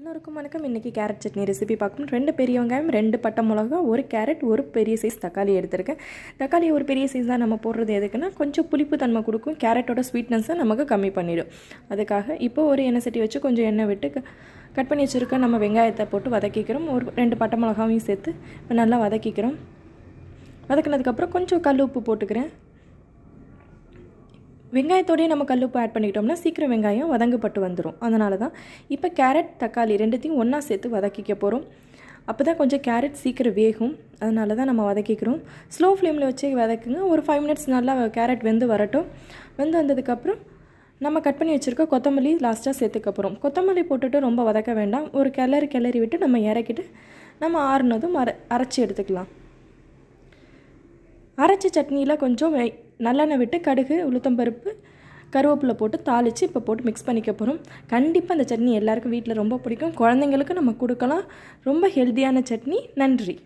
எல்லோருக்கும் வணக்கம் இன்றைக்கி கேரட் சட்னி ரெசிபி பார்க்கணும் ரெண்டு பெரிய வெங்காயம் ரெண்டு பட்டை மிளகா ஒரு கேரட் ஒரு பெரிய சைஸ் தக்காளி எடுத்திருக்கேன் தக்காளி ஒரு பெரிய சைஸ் தான் நம்ம போடுறது எதுக்குன்னா கொஞ்சம் புளிப்பு தன்மை கொடுக்கும் கேரட்டோட ஸ்வீட்னஸ்ஸை நமக்கு கம்மி பண்ணிடும் அதுக்காக இப்போ ஒரு எண்ணெய் சட்டி வச்சு கொஞ்சம் எண்ணெய் விட்டு கட் பண்ணி வச்சுருக்க நம்ம வெங்காயத்தை போட்டு வதக்கிக்கிறோம் ஒரு ரெண்டு பட்டை மிளகாவையும் சேர்த்து நல்லா வதக்கிக்கிறோம் வதக்கினதுக்கப்புறம் கொஞ்சம் கல் உப்பு போட்டுக்கிறேன் வெங்காயத்தோடய நம்ம கல்லுப்பு ஆட் பண்ணிக்கிட்டோம்னா சீக்கிரம் வெங்காயம் வதங்கப்பட்டு வந்துடும் அதனால தான் இப்போ கேரட் தக்காளி ரெண்டுத்தையும் ஒன்றா சேர்த்து வதக்கிக்க போகிறோம் அப்போ தான் கொஞ்சம் கேரட் சீக்கிரம் வேகும் அதனால தான் நம்ம வதக்கிக்கிறோம் ஸ்லோ ஃப்ளேமில் வச்சு வதக்குங்க ஒரு ஃபைவ் மினிட்ஸ் நல்லா கேரட் வெந்து வரட்டும் வெந்து வந்ததுக்கப்புறம் நம்ம கட் பண்ணி வச்சுருக்க கொத்தமல்லி லாஸ்ட்டாக சேர்த்துக்க போகிறோம் கொத்தமல்லி போட்டுட்டு ரொம்ப வதக்க வேண்டாம் ஒரு கிளறி கிளறி விட்டு நம்ம இறக்கிட்டு நம்ம ஆறுனதும் அரை அரைச்சி எடுத்துக்கலாம் அரைச்ச சட்னியில் கொஞ்சம் நல்லெண்ணெய் விட்டு கடுகு உளுத்தம்பருப்பு கருவேப்பிலை போட்டு தாளித்து இப்போ போட்டு மிக்ஸ் பண்ணிக்க போகிறோம் கண்டிப்பாக அந்த சட்னி எல்லாருக்கும் வீட்டில் ரொம்ப பிடிக்கும் குழந்தைங்களுக்கு நம்ம கொடுக்கலாம் ரொம்ப ஹெல்த்தியான சட்னி நன்றி